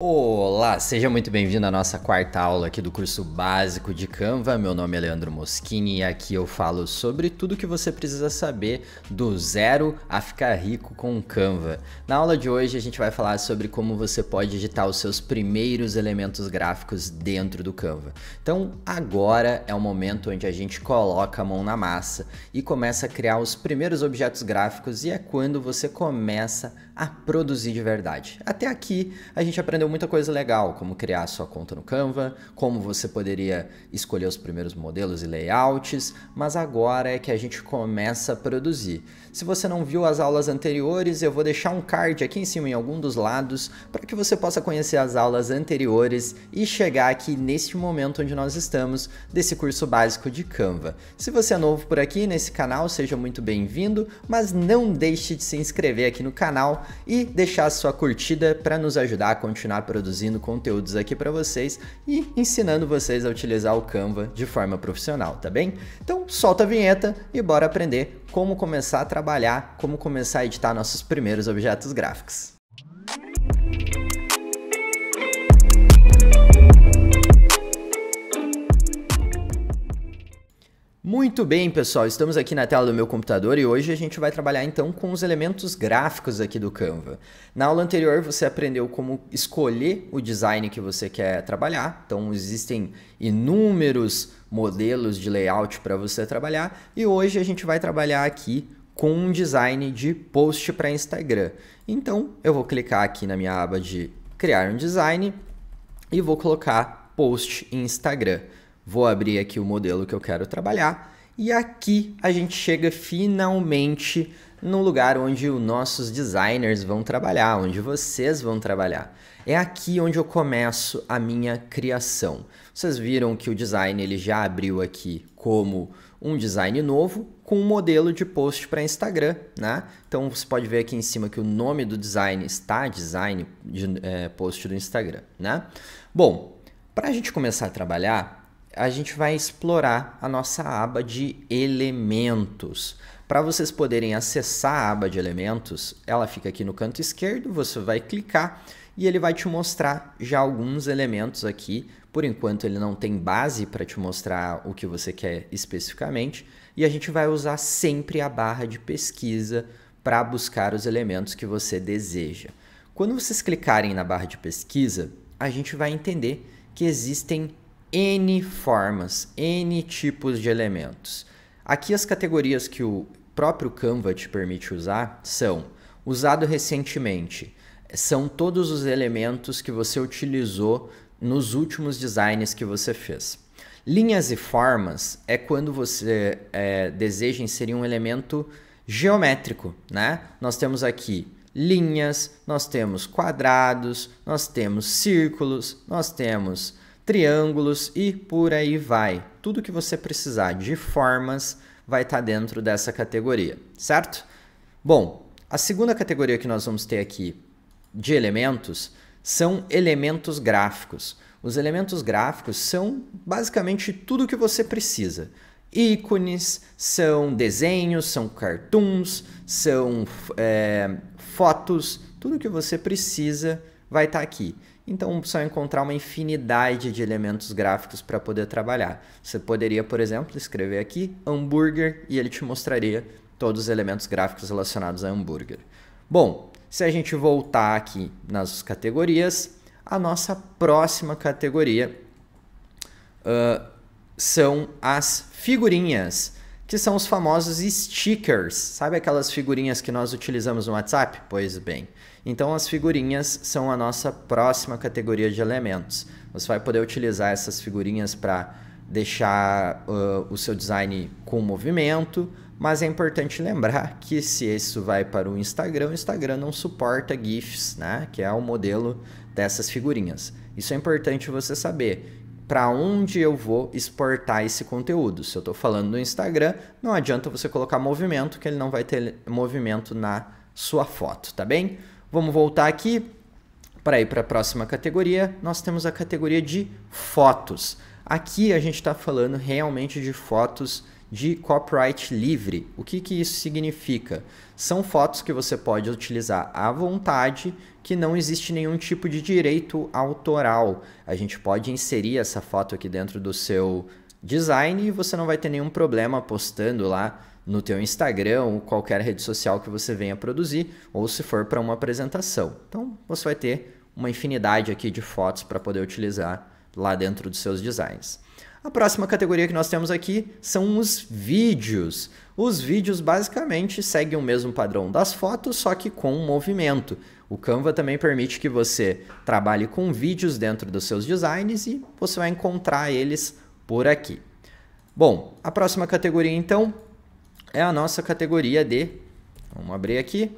Olá, seja muito bem-vindo à nossa quarta aula aqui do curso básico de Canva. Meu nome é Leandro Moschini e aqui eu falo sobre tudo que você precisa saber do zero a ficar rico com Canva. Na aula de hoje a gente vai falar sobre como você pode editar os seus primeiros elementos gráficos dentro do Canva. Então agora é o momento onde a gente coloca a mão na massa e começa a criar os primeiros objetos gráficos e é quando você começa a a produzir de verdade. Até aqui a gente aprendeu muita coisa legal, como criar sua conta no Canva, como você poderia escolher os primeiros modelos e layouts, mas agora é que a gente começa a produzir. Se você não viu as aulas anteriores, eu vou deixar um card aqui em cima em algum dos lados para que você possa conhecer as aulas anteriores e chegar aqui neste momento onde nós estamos desse curso básico de Canva. Se você é novo por aqui nesse canal, seja muito bem-vindo, mas não deixe de se inscrever aqui no canal e deixar sua curtida para nos ajudar a continuar produzindo conteúdos aqui para vocês e ensinando vocês a utilizar o Canva de forma profissional, tá bem? Então solta a vinheta e bora aprender como começar a trabalhar, como começar a editar nossos primeiros objetos gráficos. Muito bem, pessoal, estamos aqui na tela do meu computador e hoje a gente vai trabalhar então com os elementos gráficos aqui do Canva. Na aula anterior você aprendeu como escolher o design que você quer trabalhar, então existem inúmeros modelos de layout para você trabalhar e hoje a gente vai trabalhar aqui com um design de post para Instagram. Então eu vou clicar aqui na minha aba de criar um design e vou colocar post Instagram. Vou abrir aqui o modelo que eu quero trabalhar. E aqui a gente chega finalmente no lugar onde os nossos designers vão trabalhar, onde vocês vão trabalhar. É aqui onde eu começo a minha criação. Vocês viram que o design ele já abriu aqui como um design novo com um modelo de post para Instagram, né? Então você pode ver aqui em cima que o nome do design está design de, é, post do Instagram, né? Bom, para a gente começar a trabalhar, a gente vai explorar a nossa aba de elementos. Para vocês poderem acessar a aba de elementos, ela fica aqui no canto esquerdo, você vai clicar e ele vai te mostrar já alguns elementos aqui. Por enquanto ele não tem base para te mostrar o que você quer especificamente, e a gente vai usar sempre a barra de pesquisa para buscar os elementos que você deseja. Quando vocês clicarem na barra de pesquisa, a gente vai entender que existem N formas, N tipos de elementos. Aqui as categorias que o próprio Canva te permite usar são usado recentemente. São todos os elementos que você utilizou nos últimos designs que você fez. Linhas e formas é quando você é, deseja inserir um elemento geométrico, né? Nós temos aqui linhas, nós temos quadrados, nós temos círculos, nós temos triângulos e por aí vai. Tudo que você precisar de formas vai estar tá dentro dessa categoria, certo? Bom, a segunda categoria que nós vamos ter aqui de elementos são elementos gráficos. Os elementos gráficos são basicamente tudo que você precisa. Ícones, são desenhos, são cartoons, são é, fotos, tudo que você precisa vai estar tá aqui. Então, só encontrar uma infinidade de elementos gráficos para poder trabalhar. Você poderia, por exemplo, escrever aqui hambúrguer e ele te mostraria todos os elementos gráficos relacionados a hambúrguer. Bom, se a gente voltar aqui nas categorias, a nossa próxima categoria uh, são as figurinhas, que são os famosos stickers. Sabe aquelas figurinhas que nós utilizamos no WhatsApp? Pois bem, então, as figurinhas são a nossa próxima categoria de elementos. Você vai poder utilizar essas figurinhas para deixar uh, o seu design com movimento, mas é importante lembrar que se isso vai para o Instagram, o Instagram não suporta GIFs, né? que é o modelo dessas figurinhas. Isso é importante você saber para onde eu vou exportar esse conteúdo. Se eu estou falando no Instagram, não adianta você colocar movimento, que ele não vai ter movimento na sua foto, tá bem? Vamos voltar aqui. Para ir para a próxima categoria, nós temos a categoria de fotos. Aqui a gente está falando realmente de fotos de copyright livre. O que, que isso significa? São fotos que você pode utilizar à vontade, que não existe nenhum tipo de direito autoral. A gente pode inserir essa foto aqui dentro do seu design e você não vai ter nenhum problema postando lá no teu Instagram ou qualquer rede social que você venha produzir, ou se for para uma apresentação. Então, você vai ter uma infinidade aqui de fotos para poder utilizar lá dentro dos seus designs. A próxima categoria que nós temos aqui são os vídeos. Os vídeos basicamente seguem o mesmo padrão das fotos, só que com movimento. O Canva também permite que você trabalhe com vídeos dentro dos seus designs e você vai encontrar eles por aqui. Bom, a próxima categoria então é a nossa categoria de. Vamos abrir aqui.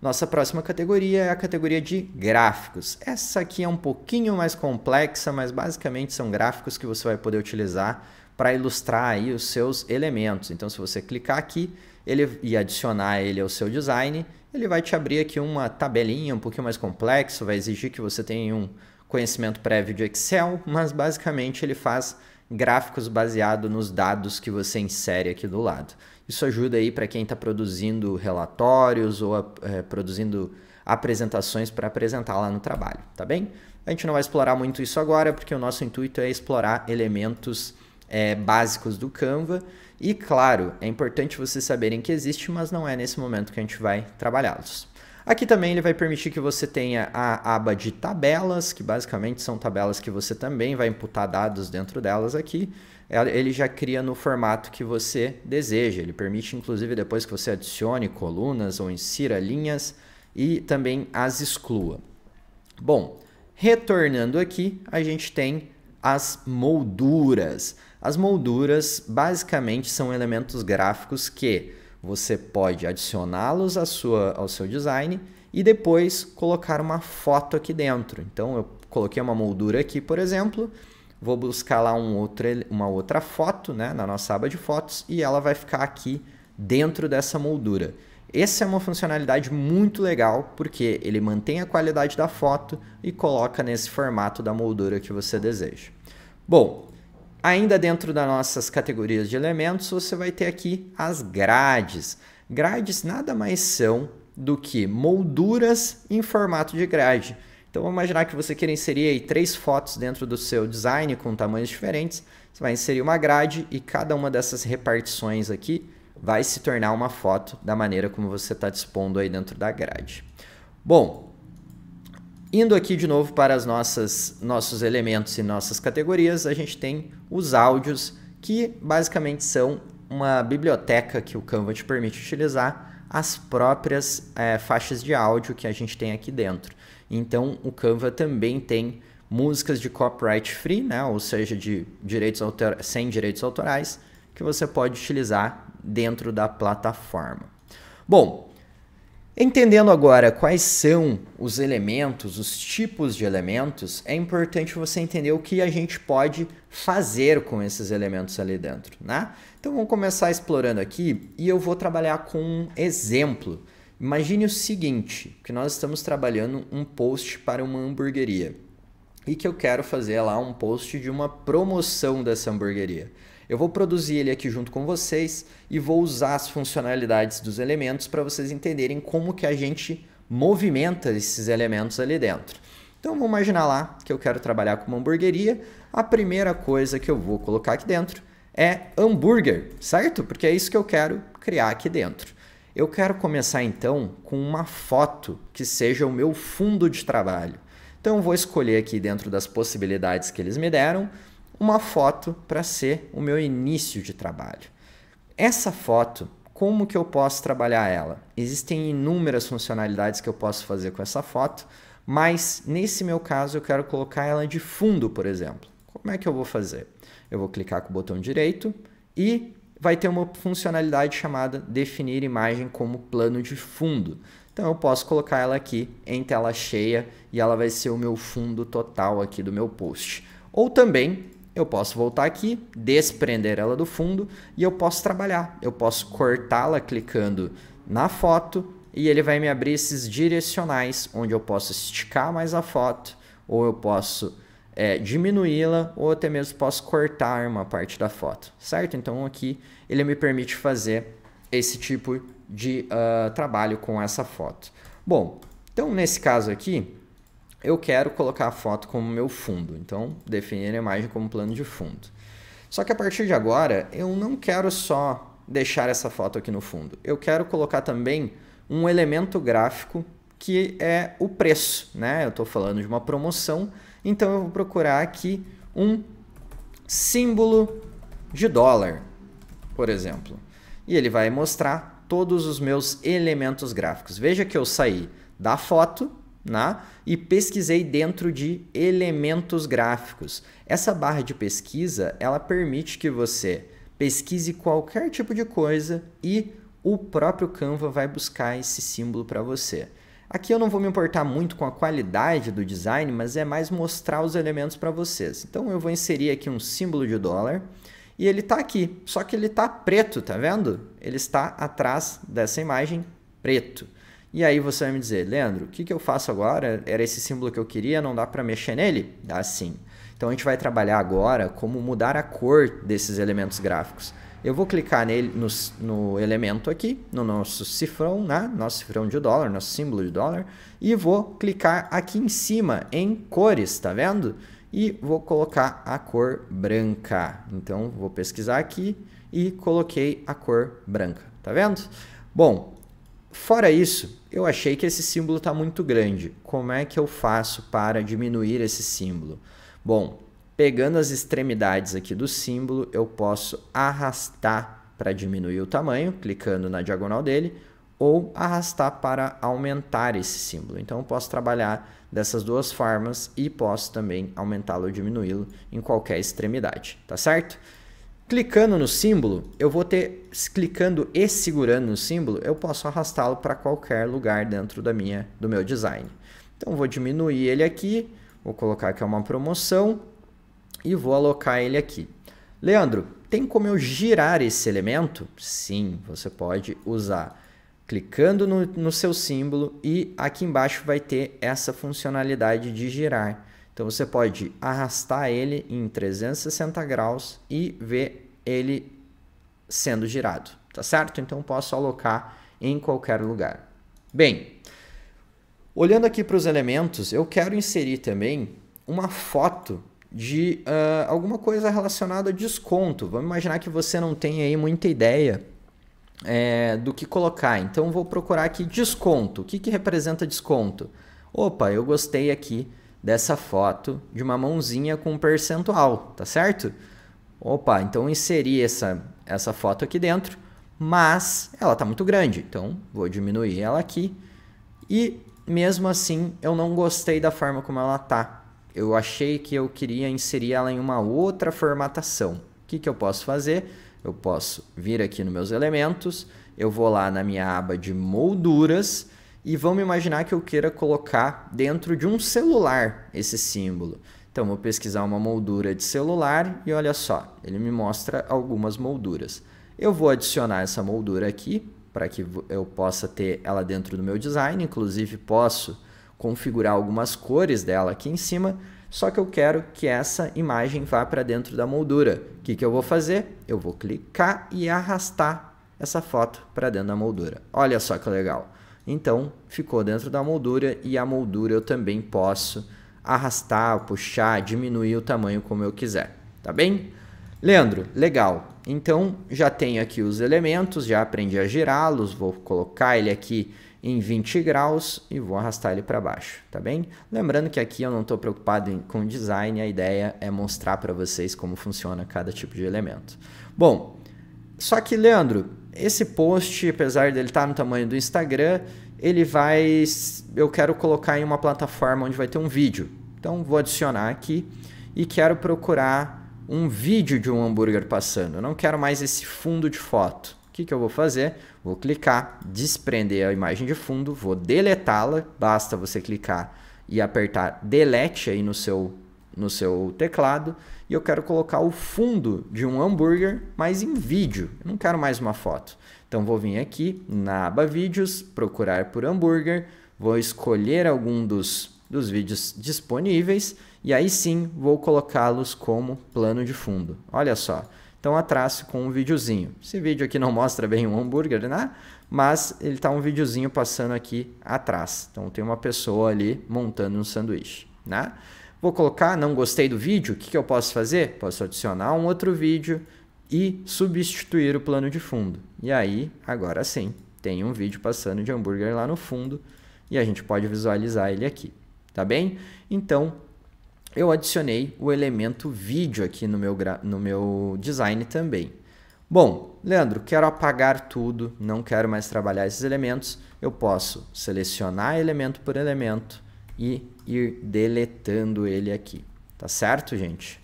Nossa próxima categoria é a categoria de gráficos. Essa aqui é um pouquinho mais complexa, mas basicamente são gráficos que você vai poder utilizar para ilustrar aí os seus elementos. Então, se você clicar aqui ele, e adicionar ele ao seu design, ele vai te abrir aqui uma tabelinha um pouquinho mais complexa. vai exigir que você tenha um conhecimento prévio de Excel, mas basicamente ele faz gráficos baseado nos dados que você insere aqui do lado. Isso ajuda aí para quem está produzindo relatórios ou é, produzindo apresentações para apresentar lá no trabalho, tá bem? A gente não vai explorar muito isso agora, porque o nosso intuito é explorar elementos é, básicos do Canva. E claro, é importante vocês saberem que existe, mas não é nesse momento que a gente vai trabalhá-los. Aqui também ele vai permitir que você tenha a aba de tabelas, que basicamente são tabelas que você também vai imputar dados dentro delas aqui. É, ele já cria no formato que você deseja. Ele permite, inclusive, depois que você adicione colunas ou insira linhas e também as exclua. Bom, retornando aqui, a gente tem as molduras. As molduras basicamente são elementos gráficos que você pode adicioná-los ao seu design e depois colocar uma foto aqui dentro. Então eu coloquei uma moldura aqui, por exemplo, vou buscar lá um outro, uma outra foto né, na nossa aba de fotos e ela vai ficar aqui dentro dessa moldura. Essa é uma funcionalidade muito legal porque ele mantém a qualidade da foto e coloca nesse formato da moldura que você deseja. Bom, Ainda dentro das nossas categorias de elementos, você vai ter aqui as grades. Grades nada mais são do que molduras em formato de grade. Então vamos imaginar que você queira inserir aí três fotos dentro do seu design com tamanhos diferentes. Você vai inserir uma grade e cada uma dessas repartições aqui vai se tornar uma foto da maneira como você está dispondo aí dentro da grade. Bom, Indo aqui de novo para as nossas nossos elementos e nossas categorias, a gente tem os áudios, que basicamente são uma biblioteca que o Canva te permite utilizar as próprias é, faixas de áudio que a gente tem aqui dentro. Então, o Canva também tem músicas de copyright free, né? ou seja, de direitos autor... sem direitos autorais, que você pode utilizar dentro da plataforma. Bom, Entendendo agora quais são os elementos, os tipos de elementos, é importante você entender o que a gente pode fazer com esses elementos ali dentro, né? Então vamos começar explorando aqui e eu vou trabalhar com um exemplo. Imagine o seguinte, que nós estamos trabalhando um post para uma hamburgueria e que eu quero fazer lá um post de uma promoção dessa hamburgueria. Eu vou produzir ele aqui junto com vocês e vou usar as funcionalidades dos elementos para vocês entenderem como que a gente movimenta esses elementos ali dentro. Então vamos imaginar lá que eu quero trabalhar com uma hamburgueria. A primeira coisa que eu vou colocar aqui dentro é hambúrguer, certo? Porque é isso que eu quero criar aqui dentro. Eu quero começar então com uma foto que seja o meu fundo de trabalho. Então eu vou escolher aqui dentro das possibilidades que eles me deram uma foto para ser o meu início de trabalho. Essa foto, como que eu posso trabalhar ela? Existem inúmeras funcionalidades que eu posso fazer com essa foto, mas nesse meu caso eu quero colocar ela de fundo, por exemplo. Como é que eu vou fazer? Eu vou clicar com o botão direito e vai ter uma funcionalidade chamada definir imagem como plano de fundo. Então eu posso colocar ela aqui em tela cheia e ela vai ser o meu fundo total aqui do meu post. Ou também eu posso voltar aqui, desprender ela do fundo e eu posso trabalhar. Eu posso cortá-la clicando na foto e ele vai me abrir esses direcionais onde eu posso esticar mais a foto ou eu posso é, diminuí-la ou até mesmo posso cortar uma parte da foto, certo? Então aqui ele me permite fazer esse tipo de uh, trabalho com essa foto. Bom, então nesse caso aqui, eu quero colocar a foto como meu fundo, então definir a imagem como plano de fundo. Só que a partir de agora, eu não quero só deixar essa foto aqui no fundo, eu quero colocar também um elemento gráfico que é o preço, né? Eu estou falando de uma promoção, então eu vou procurar aqui um símbolo de dólar, por exemplo. E ele vai mostrar todos os meus elementos gráficos. Veja que eu saí da foto né? e pesquisei dentro de elementos gráficos. Essa barra de pesquisa ela permite que você pesquise qualquer tipo de coisa e o próprio Canva vai buscar esse símbolo para você. Aqui eu não vou me importar muito com a qualidade do design, mas é mais mostrar os elementos para vocês. Então eu vou inserir aqui um símbolo de dólar e ele está aqui, só que ele está preto, tá vendo? Ele está atrás dessa imagem preto. E aí você vai me dizer, Leandro, o que, que eu faço agora? Era esse símbolo que eu queria, não dá para mexer nele? Dá sim. Então a gente vai trabalhar agora como mudar a cor desses elementos gráficos. Eu vou clicar nele, no, no elemento aqui, no nosso cifrão, né? nosso cifrão de dólar, nosso símbolo de dólar, e vou clicar aqui em cima em cores, tá vendo? E vou colocar a cor branca. Então vou pesquisar aqui e coloquei a cor branca, tá vendo? Bom, Fora isso, eu achei que esse símbolo está muito grande. Como é que eu faço para diminuir esse símbolo? Bom, pegando as extremidades aqui do símbolo, eu posso arrastar para diminuir o tamanho, clicando na diagonal dele, ou arrastar para aumentar esse símbolo. Então, eu posso trabalhar dessas duas formas e posso também aumentá-lo ou diminuí-lo em qualquer extremidade, tá certo? Clicando no símbolo, eu vou ter, clicando e segurando no símbolo, eu posso arrastá-lo para qualquer lugar dentro da minha, do meu design. Então vou diminuir ele aqui, vou colocar que é uma promoção e vou alocar ele aqui. Leandro, tem como eu girar esse elemento? Sim, você pode usar clicando no, no seu símbolo e aqui embaixo vai ter essa funcionalidade de girar. Então você pode arrastar ele em 360 graus e ver ele sendo girado, tá certo? Então posso alocar em qualquer lugar. Bem, olhando aqui para os elementos, eu quero inserir também uma foto de uh, alguma coisa relacionada a desconto. Vamos imaginar que você não tem aí muita ideia é, do que colocar. Então vou procurar aqui desconto. O que, que representa desconto? Opa, eu gostei aqui dessa foto de uma mãozinha com um percentual, tá certo? Opa, então inseri essa, essa foto aqui dentro, mas ela está muito grande, então vou diminuir ela aqui. E mesmo assim, eu não gostei da forma como ela tá. Eu achei que eu queria inserir ela em uma outra formatação. O que, que eu posso fazer? Eu posso vir aqui nos meus elementos, eu vou lá na minha aba de molduras e vamos imaginar que eu queira colocar dentro de um celular esse símbolo. Então vou pesquisar uma moldura de celular e olha só, ele me mostra algumas molduras. Eu vou adicionar essa moldura aqui para que eu possa ter ela dentro do meu design, inclusive posso configurar algumas cores dela aqui em cima, só que eu quero que essa imagem vá para dentro da moldura. O que, que eu vou fazer? Eu vou clicar e arrastar essa foto para dentro da moldura. Olha só que legal! Então, ficou dentro da moldura e a moldura eu também posso arrastar, puxar, diminuir o tamanho como eu quiser, tá bem? Leandro, legal. Então, já tenho aqui os elementos, já aprendi a girá-los, vou colocar ele aqui em 20 graus e vou arrastar ele para baixo, tá bem? Lembrando que aqui eu não estou preocupado em, com design, a ideia é mostrar para vocês como funciona cada tipo de elemento. Bom, só que Leandro, esse post, apesar dele estar tá no tamanho do Instagram, ele vai. Eu quero colocar em uma plataforma onde vai ter um vídeo. Então vou adicionar aqui e quero procurar um vídeo de um hambúrguer passando. Eu não quero mais esse fundo de foto. O que, que eu vou fazer? Vou clicar, desprender a imagem de fundo, vou deletá-la. Basta você clicar e apertar delete aí no seu no seu teclado e eu quero colocar o fundo de um hambúrguer, mas em vídeo. Eu não quero mais uma foto. Então vou vir aqui na aba vídeos, procurar por hambúrguer, vou escolher algum dos, dos vídeos disponíveis e aí sim vou colocá-los como plano de fundo. Olha só. Então atrás com um videozinho. Esse vídeo aqui não mostra bem um hambúrguer, né? Mas ele está um videozinho passando aqui atrás. Então tem uma pessoa ali montando um sanduíche, né? Vou colocar não gostei do vídeo, o que, que eu posso fazer? Posso adicionar um outro vídeo e substituir o plano de fundo. E aí, agora sim, tem um vídeo passando de hambúrguer lá no fundo e a gente pode visualizar ele aqui, tá bem? Então, eu adicionei o elemento vídeo aqui no meu, no meu design também. Bom, Leandro, quero apagar tudo, não quero mais trabalhar esses elementos. Eu posso selecionar elemento por elemento e ir deletando ele aqui. Tá certo, gente?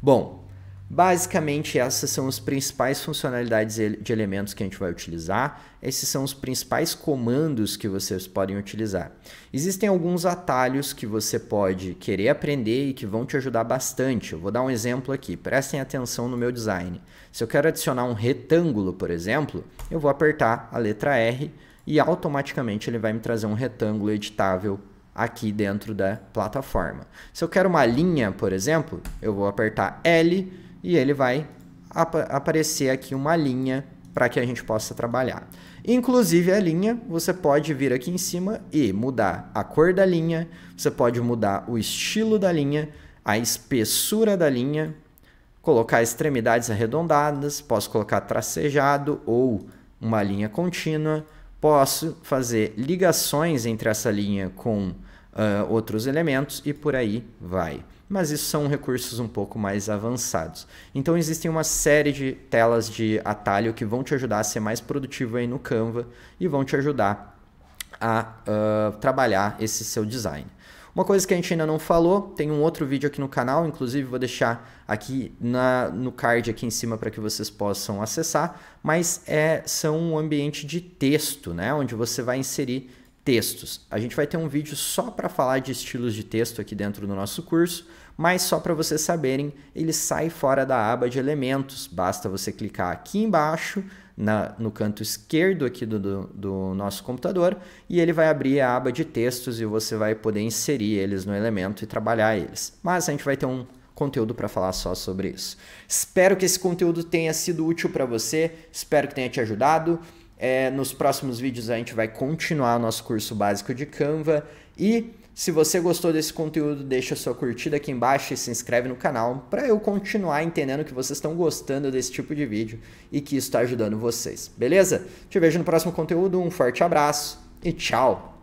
Bom, basicamente essas são as principais funcionalidades de elementos que a gente vai utilizar. Esses são os principais comandos que vocês podem utilizar. Existem alguns atalhos que você pode querer aprender e que vão te ajudar bastante. Eu vou dar um exemplo aqui. Prestem atenção no meu design. Se eu quero adicionar um retângulo, por exemplo, eu vou apertar a letra R e automaticamente ele vai me trazer um retângulo editável aqui dentro da plataforma. Se eu quero uma linha, por exemplo, eu vou apertar L e ele vai ap aparecer aqui uma linha para que a gente possa trabalhar. Inclusive a linha, você pode vir aqui em cima e mudar a cor da linha, você pode mudar o estilo da linha, a espessura da linha, colocar extremidades arredondadas, posso colocar tracejado ou uma linha contínua, posso fazer ligações entre essa linha com uh, outros elementos e por aí vai. Mas isso são recursos um pouco mais avançados. Então existem uma série de telas de atalho que vão te ajudar a ser mais produtivo aí no Canva e vão te ajudar a uh, trabalhar esse seu design. Uma coisa que a gente ainda não falou, tem um outro vídeo aqui no canal, inclusive vou deixar aqui na, no card aqui em cima para que vocês possam acessar, mas é, são um ambiente de texto, né? onde você vai inserir textos. A gente vai ter um vídeo só para falar de estilos de texto aqui dentro do nosso curso, mas só para vocês saberem, ele sai fora da aba de elementos. Basta você clicar aqui embaixo, na, no canto esquerdo aqui do, do, do nosso computador, e ele vai abrir a aba de textos e você vai poder inserir eles no elemento e trabalhar eles. Mas a gente vai ter um conteúdo para falar só sobre isso. Espero que esse conteúdo tenha sido útil para você, espero que tenha te ajudado. É, nos próximos vídeos a gente vai continuar nosso curso básico de Canva e se você gostou desse conteúdo, deixa sua curtida aqui embaixo e se inscreve no canal para eu continuar entendendo que vocês estão gostando desse tipo de vídeo e que isso está ajudando vocês, beleza? Te vejo no próximo conteúdo, um forte abraço e tchau!